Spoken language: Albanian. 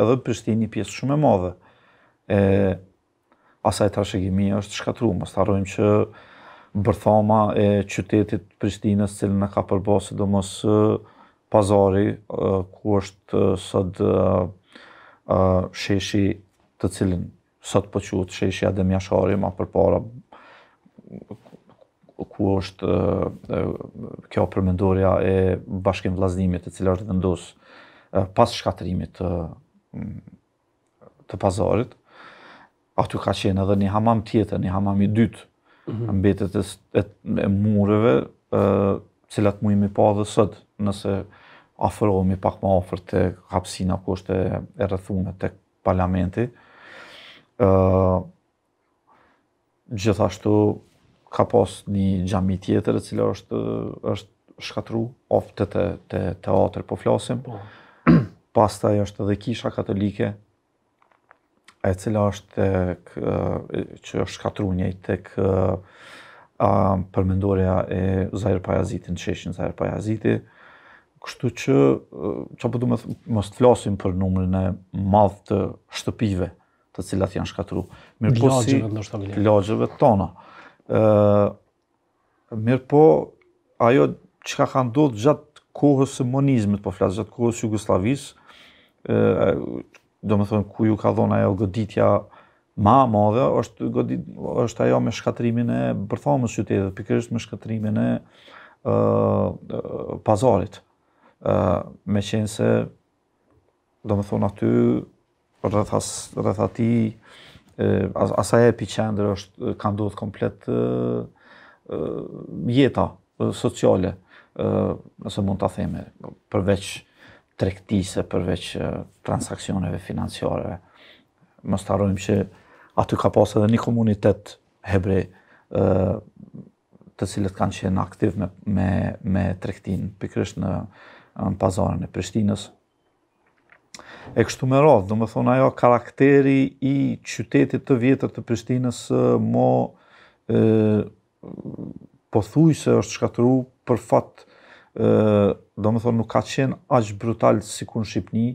edhe Prishtinë një pjesë shumë e madhe, e asaj të është shkatru, më starojmë që bërthama e qytetit Prishtinës, cilë në ka përbosë, do pazari, ku është sot sheshi të cilin, sot përqut, po sheshi Adem Jashari, ma për para, ku është kjo përmendoria e bashkim vlaznimit, e cilë është dëndus, pas shkatrimit të të pazarit, aty ka qenë edhe një hamam tjetër, një hamam i dytë, mm -hmm. mbetet e, e, e mureve, e, cilat mu i mi pa dhe sëtë, nëse afro, pak ma ofër të hapsina, ku është e rëthume të parlamenti. E, gjithashtu, ka pas një gjami tjetër, e cilat është, është shkatru, ofë të teater po flasim, po pasta e është edhe kisha katolike, e cila është të, që është katru njëj të kë përmendoreja e Zahir Pajazitin, në qeshin Zahir Pajaziti, kështu që, që përdu po me thë, mos të flasim për numërin e madhë të shtëpive të cilat janë shkatru. Mirë po si të tona. E, mirë po, ajo që ka ka ndodhë gjatë kohës e monizmit, po flasë gjatë kohës Jugoslavisë, do më thonë ku ju ka dhona ajo goditja ma madhe, është, godit, është ajo me shkatrimin e bërthamës qytetet, pikërisht me shkatrimin e uh, pazarit. Uh, me qenë se, do më thonë aty, rreth ati, uh, asaj e piqender është ka ndodh komplet uh, jeta uh, sociale, uh, nëse mund të theme, përveç, uh, trektise përveç transakcioneve financiare. Më starojmë që aty ka pas edhe një komunitet hebre të cilët kanë qenë aktiv me, me, me trektin pikrish në, në pazarën e Prishtinës. E kështu me radhë, do më thonë ajo karakteri i qytetit të vjetër të Prishtinës mo përveç po thuj se është shkatru për fatë do më thonë nuk ka qenë aqë brutal si ku në Shqipni.